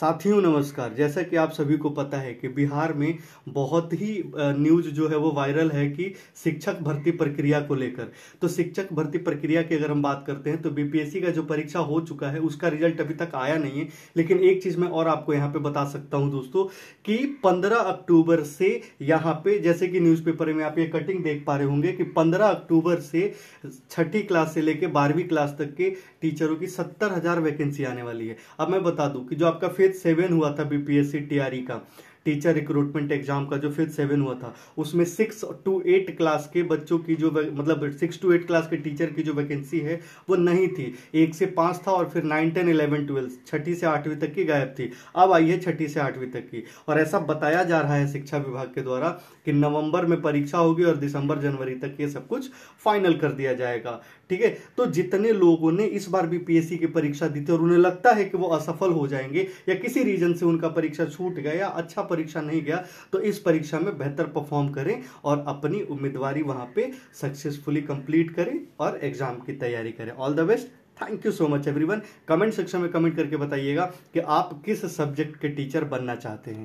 साथियों नमस्कार जैसा कि आप सभी को पता है कि बिहार में बहुत ही न्यूज जो है वो वायरल है कि शिक्षक भर्ती प्रक्रिया को लेकर तो शिक्षक भर्ती प्रक्रिया की अगर हम बात करते हैं तो बीपीएससी का जो परीक्षा हो चुका है उसका रिजल्ट अभी तक आया नहीं है लेकिन एक चीज मैं और आपको यहाँ पे बता सकता हूँ दोस्तों कि पंद्रह अक्टूबर से यहाँ पे जैसे कि न्यूज में आप ये कटिंग देख पा रहे होंगे कि पंद्रह अक्टूबर से छठी क्लास से लेकर बारहवीं क्लास तक के टीचरों की सत्तर वैकेंसी आने वाली है अब मैं बता दूं कि जो आपका सेवन हुआ था बीपीएससी टीआरई e का टीचर रिक्रूटमेंट एग्जाम का जो फिफ्थ सेवन हुआ था उसमें सिक्स टू एट क्लास के बच्चों की जो मतलब सिक्स टू एट क्लास के टीचर की जो वैकेंसी है वो नहीं थी एक से पाँच था और फिर नाइन टेन इलेवन ट्वेल्थ छठी से आठवीं तक की गायब थी अब आई है छठी से आठवीं तक की और ऐसा बताया जा रहा है शिक्षा विभाग के द्वारा कि नवंबर में परीक्षा होगी और दिसंबर जनवरी तक ये सब कुछ फाइनल कर दिया जाएगा ठीक है तो जितने लोगों ने इस बार बीपीएससी की परीक्षा दी थी और उन्हें लगता है कि वो असफल हो जाएंगे या किसी रीजन से उनका परीक्षा छूट गया या अच्छा परीक्षा नहीं गया तो इस परीक्षा में बेहतर परफॉर्म करें और अपनी उम्मीदवारी वहाँ पे सक्सेसफुली कंप्लीट करें और एग्जाम की तैयारी करें all the best thank you so much everyone comment section में कमेंट करके बताइएगा कि आप किस सब्जेक्ट के टीचर बनना चाहते हैं